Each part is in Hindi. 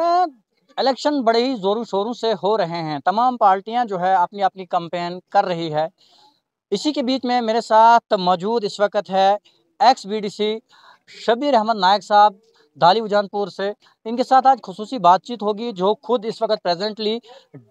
में इलेक्शन बड़े ही ज़ोरों शोरों से हो रहे हैं तमाम पार्टियां जो है अपनी अपनी कंपेन कर रही है इसी के बीच में मेरे साथ मौजूद इस वक्त है ex B D C Shabir Ahmad Naik साहब धाली उजानपुर से इनके साथ आज खसूसी बातचीत होगी जो खुद इस वक्त प्रेजेंटली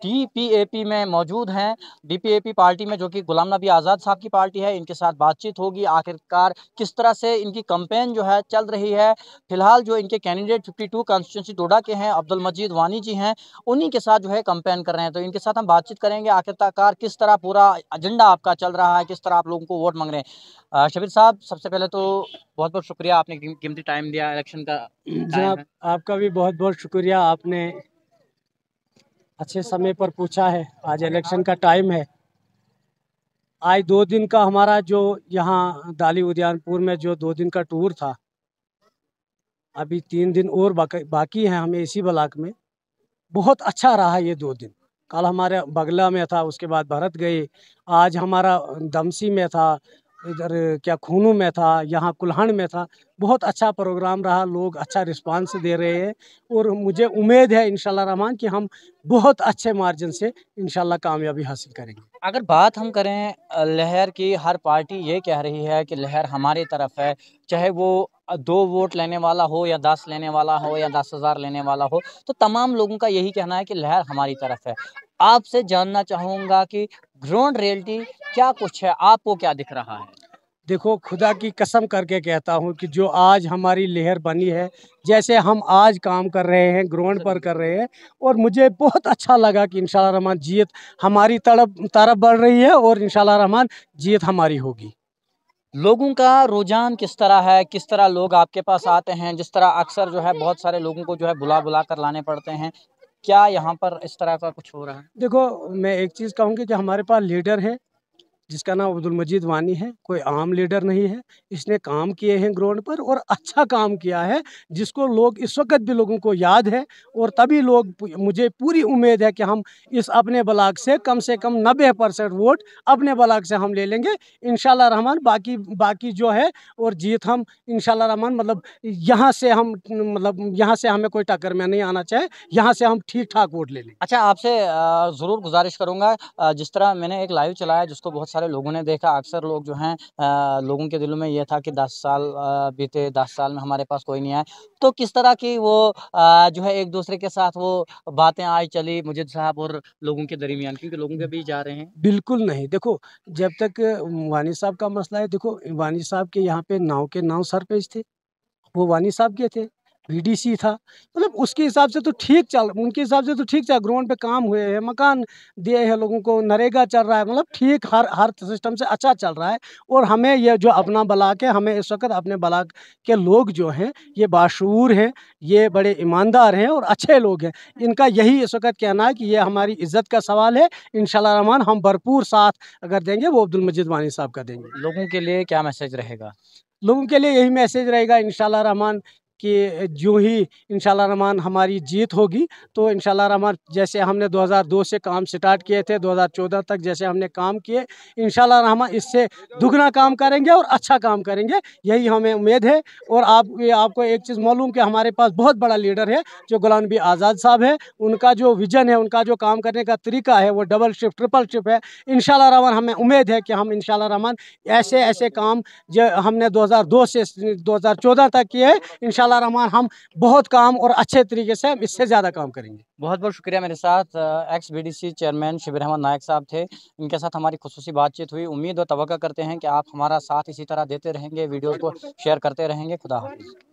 डीपीएपी में मौजूद हैं डीपीएपी पार्टी में जो कि गुलाम नबी आज़ाद साहब की पार्टी है इनके साथ बातचीत होगी आखिरकार किस तरह से इनकी कंपेन जो है चल रही है फिलहाल जो इनके candidate fifty two constituency Doda के हैं अब्दुल मजीद वानी जी हैं उन्हीं के साथ जो है कंपेन कर रहे हैं तो इनके साथ हम बातचीत करेंगे आखिरकार किस तरह पूरा एजेंडा आपका चल रहा है किस तरह आप लोगों को वोट मांग रहे हैं शबीर साहब सबसे पहले तो बहुत बहुत शुक्रिया आपने कीमती टाइम दिया इलेक्शन का जनाब आपका भी बहुत बहुत शुक्रिया आपने अच्छे समय पर पूछा है आज इलेक्शन का टाइम है आज दो दिन का हमारा जो यहाँ दाली उद्यानपुर में जो दो दिन का टूर था अभी तीन दिन और बाकी हैं हमें इसी ब्लाक में बहुत अच्छा रहा ये दो दिन कल हमारे बगला में था उसके बाद भरत गए आज हमारा दमसी में था इधर क्या खूनू में था यहाँ कुल्हड़ में था बहुत अच्छा प्रोग्राम रहा लोग अच्छा रिस्पांस दे रहे हैं और मुझे उम्मीद है इन रहमान कि हम बहुत अच्छे मार्जिन से इन कामयाबी हासिल करेंगे अगर बात हम करें लहर की हर पार्टी ये कह रही है कि लहर हमारी तरफ है चाहे वो दो वोट लेने वाला हो या दस लेने वाला हो या दस हज़ार लेने वाला हो तो तमाम लोगों का यही कहना है कि लहर हमारी तरफ है आपसे जानना चाहूँगा कि ग्राउंड रियलिटी क्या कुछ है आपको क्या दिख रहा है देखो खुदा की कसम करके कहता हूँ कि जो आज हमारी लहर बनी है जैसे हम आज काम कर रहे हैं ग्राउंड पर कर रहे हैं और मुझे बहुत अच्छा लगा कि इन रहमान जीत हमारी तड़प तरफ बढ़ रही है और इन रहमान जीत हमारी होगी लोगों का रुझान किस तरह है किस तरह लोग आपके पास आते हैं जिस तरह अक्सर जो है बहुत सारे लोगों को जो है बुला बुला कर लाने पड़ते हैं क्या यहाँ पर इस तरह का कुछ हो रहा है देखो मैं एक चीज़ कहूँगी कि हमारे पास लीडर है जिसका नाम अब्दुल मजीद वानी है कोई आम लीडर नहीं है इसने काम किए हैं ग्राउंड पर और अच्छा काम किया है जिसको लोग इस वक्त भी लोगों को याद है और तभी लोग मुझे पूरी उम्मीद है कि हम इस अपने ब्लाक से कम से कम नब्बे परसेंट वोट अपने ब्लाक से हम ले लेंगे इन रहमान बाकी बाकी जो है और जीत हम इन रहमान मतलब यहाँ से हम मतलब यहाँ से हमें कोई टक्कर में नहीं आना चाहे यहाँ से हम ठीक ठाक वोट ले लेंगे अच्छा आपसे ज़रूर गुजारिश करूँगा जिस तरह मैंने एक लाइव चलाया जिसको बहुत सारे लोगों ने देखा अक्सर लोग जो हैं लोगों के दिलों में यह था कि दस साल बीते दस साल में हमारे पास कोई नहीं आया तो किस तरह की वो जो है एक दूसरे के साथ वो बातें आई चली मुजिद साहब और लोगों के दरमियान क्योंकि लोगों के बीच जा रहे हैं बिल्कुल नहीं देखो जब तक वानी साहब का मसला है देखो वानी साहब के यहाँ पे नाव के नाव सर पे थे वो वानी साहब के थे वीडीसी था मतलब उसके हिसाब से तो ठीक चल उनके हिसाब से तो ठीक चल ग्राउंड पे काम हुए हैं मकान दिए हैं लोगों को नरेगा चल रहा है मतलब ठीक हर हर सिस्टम से अच्छा चल रहा है और हमें ये जो अपना ब्लाक है हमें इस वक्त अपने ब्लाक के लोग जो हैं ये बाशूर हैं ये बड़े ईमानदार हैं और अच्छे लोग हैं इनका यही इस वक्त कहना है कि ये हमारी इज्जत का सवाल है इन रहमान हम भरपूर साथ अगर देंगे वो अब्दुल मजिद वानी साहब का देंगे लोगों के लिए क्या मैसेज रहेगा लोगों के लिए यही मैसेज रहेगा इन रहमान कि जो ही इन रहमान हमारी जीत होगी तो इन रहमान जैसे हमने 2002 से काम स्टार्ट किए थे 2014 तक जैसे हमने काम किए इन रहमान इससे दुगना काम करेंगे और अच्छा काम करेंगे यही हमें उम्मीद है और आप आपको एक चीज़ मालूम कि हमारे पास बहुत बड़ा लीडर है जो गुलाम नबी आज़ाद साहब है उनका जो विजन है उनका जो काम करने का तरीका है वो डबल शिफ्ट ट्रिपल शिफ्ट है इन रहमान हमें उम्मीद है कि हम इन रहमान ऐसे ऐसे काम जो हमने 2002 से 2014 तक किए इन ताला रहमान हम बहुत काम और अच्छे तरीके से इससे ज़्यादा काम करेंगे बहुत बहुत शुक्रिया मेरे साथ एक्स बीडीसी चेयरमैन शिविर अहमद नायक साहब थे इनके साथ हमारी खसूसी बातचीत हुई उम्मीद और तो करते हैं कि आप हमारा साथ इसी तरह देते रहेंगे वीडियो को शेयर करते रहेंगे खुदा हाफिज़